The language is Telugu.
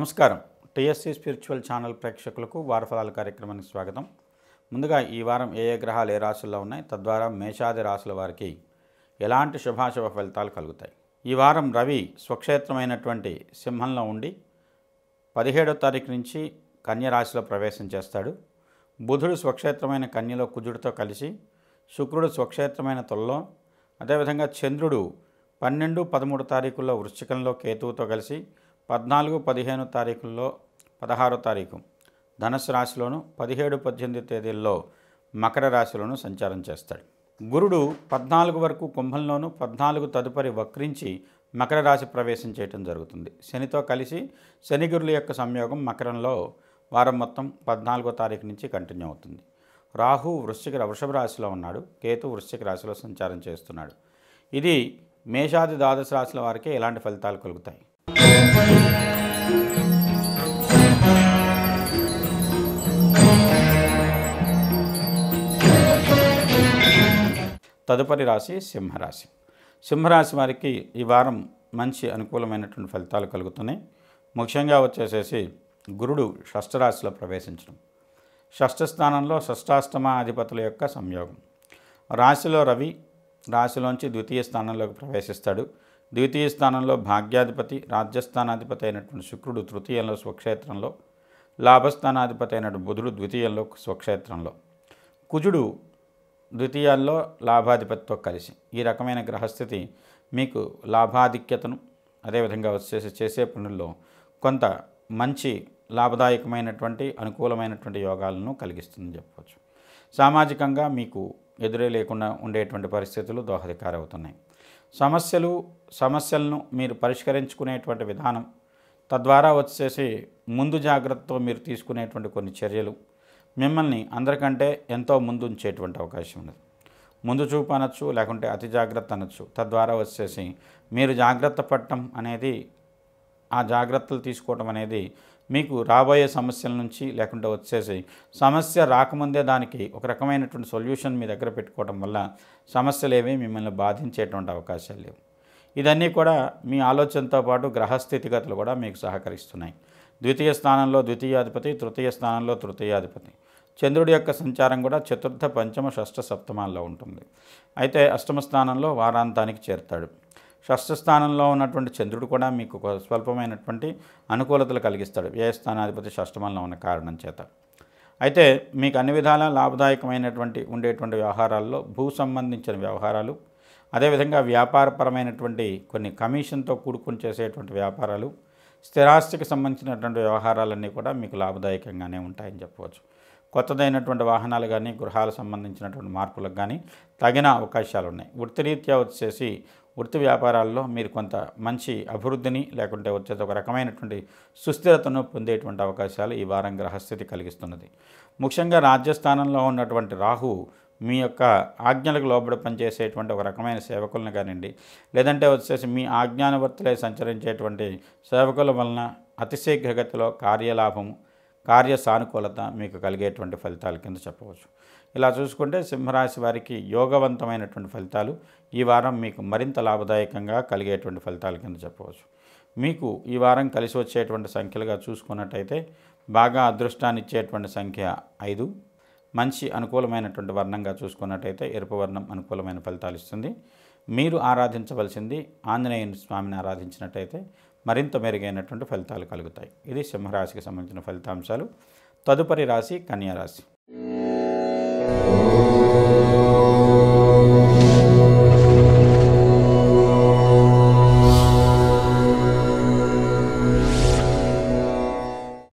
నమస్కారం టీఎస్సీ స్పిరిచువల్ ఛానల్ ప్రేక్షకులకు వారఫలాల కార్యక్రమానికి స్వాగతం ముందుగా ఈ వారం ఏ ఏ గ్రహాలు ఏ రాశుల్లో ఉన్నాయి తద్వారా మేషాది రాశుల వారికి ఎలాంటి శుభాశుభ ఫలితాలు కలుగుతాయి ఈ వారం రవి స్వక్షేత్రమైనటువంటి సింహంలో ఉండి పదిహేడో తారీఖు నుంచి కన్య రాశిలో ప్రవేశం చేస్తాడు బుధుడు స్వక్షేత్రమైన కన్యలో కుజుడితో కలిసి శుక్రుడు స్వక్షేత్రమైన తొలలో అదేవిధంగా చంద్రుడు పన్నెండు పదమూడు తారీఖుల్లో వృశ్చికంలో కేతువుతో కలిసి పద్నాలుగు పదిహేను తారీఖుల్లో పదహారో తారీఖు ధనుసు రాశిలోను పదిహేడు పద్దెనిమిది తేదీల్లో మకర రాశిలోను సంచారం చేస్తాడు గురుడు పద్నాలుగు వరకు కుంభంలోను పద్నాలుగు తదుపరి వక్రించి మకర రాశి ప్రవేశం చేయటం జరుగుతుంది శనితో కలిసి శని గురుల యొక్క సంయోగం మకరంలో వారం మొత్తం పద్నాలుగో తారీఖు నుంచి కంటిన్యూ అవుతుంది రాహు వృశ్చిక వృషభ రాశిలో ఉన్నాడు కేతు వృశ్చిక రాశిలో సంచారం చేస్తున్నాడు ఇది మేషాది ద్వాదశ రాశుల వారికి ఎలాంటి ఫలితాలు కలుగుతాయి తదుపరి రాశి సింహరాశి సింహరాశి వారికి ఈ వారం మంచి అనుకూలమైనటువంటి ఫలితాలు కలుగుతున్నాయి ముఖ్యంగా వచ్చేసేసి గురుడు షష్ఠరాశిలో ప్రవేశించడం షష్ఠ స్థానంలో షష్టాష్టమ అధిపతుల యొక్క సంయోగం రాశిలో రవి రాశిలోంచి ద్వితీయ స్థానంలోకి ప్రవేశిస్తాడు ద్వితీయ స్థానంలో భాగ్యాధిపతి రాజ్యస్థానాధిపతి అయినటువంటి శుక్రుడు తృతీయంలో స్వక్షేత్రంలో లాభస్థానాధిపతి అయినటువంటి బుధుడు ద్వితీయంలో స్వక్షేత్రంలో కుజుడు ద్వితీయాల్లో లాభాధిపత్తో కలిసి ఈ రకమైన గ్రహస్థితి మీకు లాభాధిక్యతను అదేవిధంగా వచ్చేసి చేసే పనుల్లో కొంత మంచి లాభదాయకమైనటువంటి అనుకూలమైనటువంటి యోగాలను కలిగిస్తుందని చెప్పవచ్చు సామాజికంగా మీకు ఎదురే లేకుండా ఉండేటువంటి పరిస్థితులు దోహదకారవుతున్నాయి సమస్యలు సమస్యలను మీరు పరిష్కరించుకునేటువంటి విధానం తద్వారా వచ్చేసి ముందు జాగ్రత్తతో మీరు తీసుకునేటువంటి కొన్ని చర్యలు మిమ్మల్ని అందరికంటే ఎంతో ముందు ఉంచేటువంటి అవకాశం ఉన్నది ముందు చూపు అనొచ్చు లేకుంటే అతి జాగ్రత్త అనొచ్చు తద్వారా వచ్చేసి మీరు జాగ్రత్త పడటం అనేది ఆ జాగ్రత్తలు తీసుకోవటం అనేది మీకు రాబోయే సమస్యల నుంచి లేకుంటే వచ్చేసి సమస్య రాకముందే దానికి ఒక రకమైనటువంటి సొల్యూషన్ మీ దగ్గర పెట్టుకోవడం వల్ల సమస్యలు ఏవి మిమ్మల్ని బాధించేటువంటి అవకాశాలు లేవు ఇదన్నీ కూడా మీ ఆలోచనతో పాటు గ్రహస్థితిగతులు కూడా మీకు సహకరిస్తున్నాయి ద్వితీయ స్థానంలో ద్వితీయాధిపతి తృతీయ స్థానంలో తృతీయాధిపతి చంద్రుడి యొక్క సంచారం కూడా చతుర్థ పంచమ షష్ఠ సప్తమాల్లో ఉంటుంది అయితే అష్టమ స్థానంలో వారాంతానికి చేరుతాడు షష్ఠ స్థానంలో ఉన్నటువంటి చంద్రుడు కూడా మీకు స్వల్పమైనటువంటి అనుకూలతలు కలిగిస్తాడు వ్యయ స్థానాధిపతి షష్టమంలో ఉన్న కారణం చేత అయితే మీకు అన్ని విధాల లాభదాయకమైనటువంటి ఉండేటువంటి వ్యవహారాల్లో భూ సంబంధించిన వ్యవహారాలు అదేవిధంగా వ్యాపారపరమైనటువంటి కొన్ని కమిషన్తో కూడుకుని చేసేటువంటి వ్యాపారాలు స్థిరాస్తికి సంబంధించినటువంటి వ్యవహారాలన్నీ కూడా మీకు లాభదాయకంగానే ఉంటాయని చెప్పవచ్చు కొత్తదైనటువంటి వాహనాలు కానీ గృహాలకు సంబంధించినటువంటి మార్పులకు కానీ తగిన అవకాశాలు ఉన్నాయి వృత్తిరీత్యా వచ్చేసి వృత్తి వ్యాపారాల్లో మీరు కొంత మంచి అభివృద్ధిని లేకుంటే వచ్చేది ఒక రకమైనటువంటి సుస్థిరతను పొందేటువంటి అవకాశాలు ఈ వారం గ్రహస్థితి కలిగిస్తున్నది ముఖ్యంగా రాజ్యస్థానంలో ఉన్నటువంటి రాహు మీ యొక్క ఆజ్ఞలకు లోబడి పనిచేసేటువంటి ఒక రకమైన సేవకులను కానివ్వండి లేదంటే వచ్చేసి మీ ఆజ్ఞానవర్తులై సంచరించేటువంటి సేవకుల వలన అతిశీఘ్రగతిలో కార్యలాభము కార్య సానుకూలత మీకు కలిగేటువంటి ఫలితాల కింద చెప్పవచ్చు ఇలా చూసుకుంటే సింహరాశి వారికి యోగవంతమైనటువంటి ఫలితాలు ఈ వారం మీకు మరింత లాభదాయకంగా కలిగేటువంటి ఫలితాల కింద చెప్పవచ్చు మీకు ఈ వారం కలిసి వచ్చేటువంటి సంఖ్యలుగా చూసుకున్నట్టయితే బాగా అదృష్టాన్ని ఇచ్చేటువంటి సంఖ్య ఐదు మంచి అనుకూలమైనటువంటి వర్ణంగా చూసుకున్నట్టయితే ఎరుపు వర్ణం అనుకూలమైన ఫలితాలు ఇస్తుంది మీరు ఆరాధించవలసింది ఆంజనేయ స్వామిని ఆరాధించినట్టయితే మరింత మెరుగైనటువంటి ఫలితాలు కలుగుతాయి ఇది సింహరాశికి సంబంధించిన ఫలితాంశాలు తదుపరి రాశి కన్యారాశి